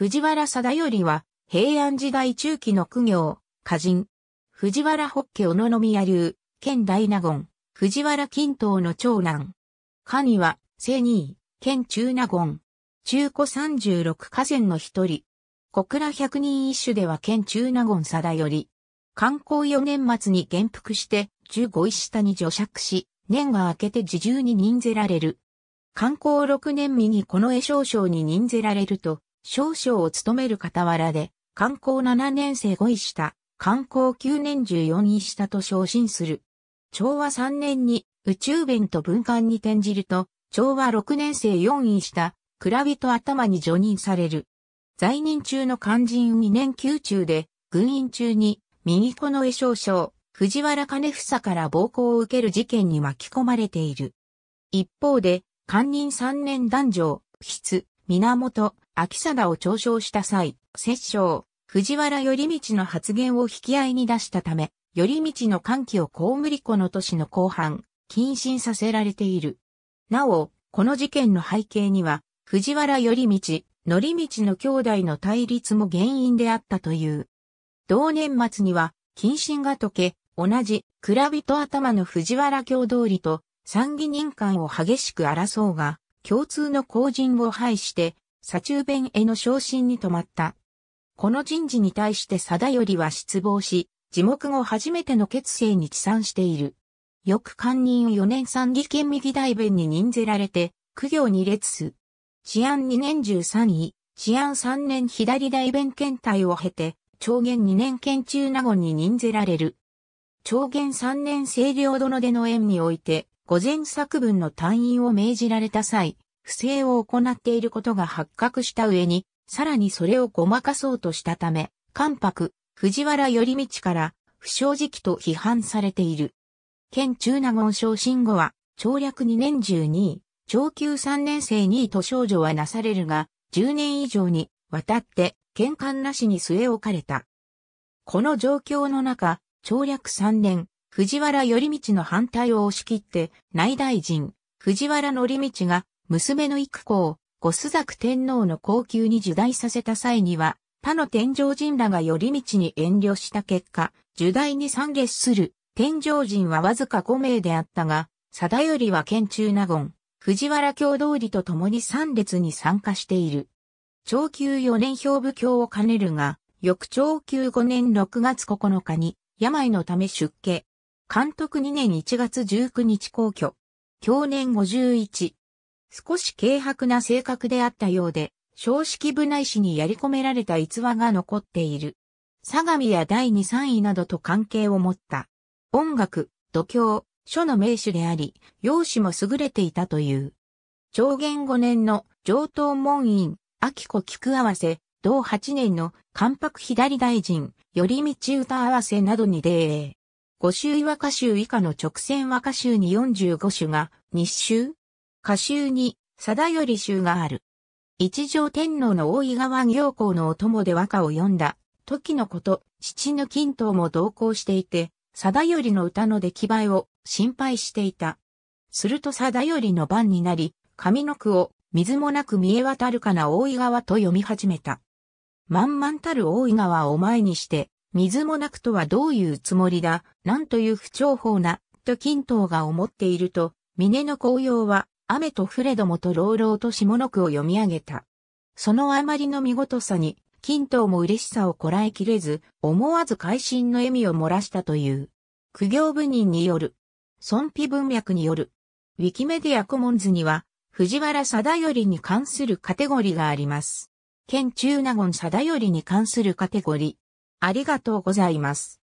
藤原定頼は、平安時代中期の苦行、歌人。藤原北家小野宮流、県大納言、藤原金刀の長男。かには、正二位、県中納言。中古三十六河川の一人。小倉百人一首では県中納言定頼。観光四年末に元服して、十五石下に除釈し、年が明けて自重に任ぜられる。観光六年身にこの絵少々に任ぜられると、少将を務める傍らで、観光7年生5位下、観光9年14位下と昇進する。昭和3年に宇宙弁と文官に転じると、昭和6年生4位下、蔵人頭に除任される。在任中の肝心2年宮中で、軍員中に、右子の絵少将、藤原兼房から暴行を受ける事件に巻き込まれている。一方で、官人3年男女、筆、源、秋貞を嘲笑した際、摂政、藤原頼道の発言を引き合いに出したため、頼道の歓喜を小り子の年の後半、謹慎させられている。なお、この事件の背景には、藤原頼道、乗道の兄弟の対立も原因であったという。同年末には、謹慎が解け、同じ、蔵人頭の藤原京通りと、参議人間を激しく争うが、共通の公人を排して、左中弁への昇進に止まった。この人事に対して定頼は失望し、地目後初めての決政に持参している。翌官人4年三義県右大弁に任ぜられて、苦行に列す。治安2年13位、治安3年左大弁検体を経て、長元2年県中納言に任ぜられる。長元3年清涼殿での縁において、午前作文の単位を命じられた際、不正を行っていることが発覚した上に、さらにそれをごまかそうとしたため、関白、藤原頼道から不正直と批判されている。県中納言昇進後は、長略2年12位、長級3年生2位と少女はなされるが、10年以上にわたって喧嘩なしに据え置かれた。この状況の中、長略3年、藤原頼道の反対を押し切って、内大臣、藤原則道が娘の育子をゴスザク天皇の皇宮に受代させた際には、他の天上人らが寄り道に遠慮した結果、受代に参列する天上人はわずか5名であったが、貞頼は県中納言、藤原京通りと共に参列に参加している。長久4年兵部教を兼ねるが、翌長久5年6月9日に、病のため出家。監督2年1月19日皇居。去年51、少し軽薄な性格であったようで、少式部内史にやり込められた逸話が残っている。相模や第二三位などと関係を持った。音楽、度胸、書の名手であり、容姿も優れていたという。長元5年の上等門院、秋子菊合わせ、同8年の関白左大臣、寄り道歌合わせなどに例英。五州和歌集以下の直線和歌集に45種が、日集、歌集に、定頼集がある。一条天皇の大井川行幸のお供で和歌を読んだ、時のこと、父の金刀も同行していて、定頼の歌の出来栄えを心配していた。すると定頼の番になり、上の句を水もなく見え渡るかな大井川と読み始めた。満々たる大井川を前にして、水もなくとはどういうつもりだ、なんという不調法な、と金刀が思っていると、峰の紅葉は雨とフレドもと朗々と下の句を読み上げた。そのあまりの見事さに、金刀も嬉しさをこらえきれず、思わず会心の笑みを漏らしたという。苦行部人による。尊卑文脈による。ウィキメディアコモンズには、藤原定頼に関するカテゴリがあります。県中納言定頼に関するカテゴリ。ありがとうございます。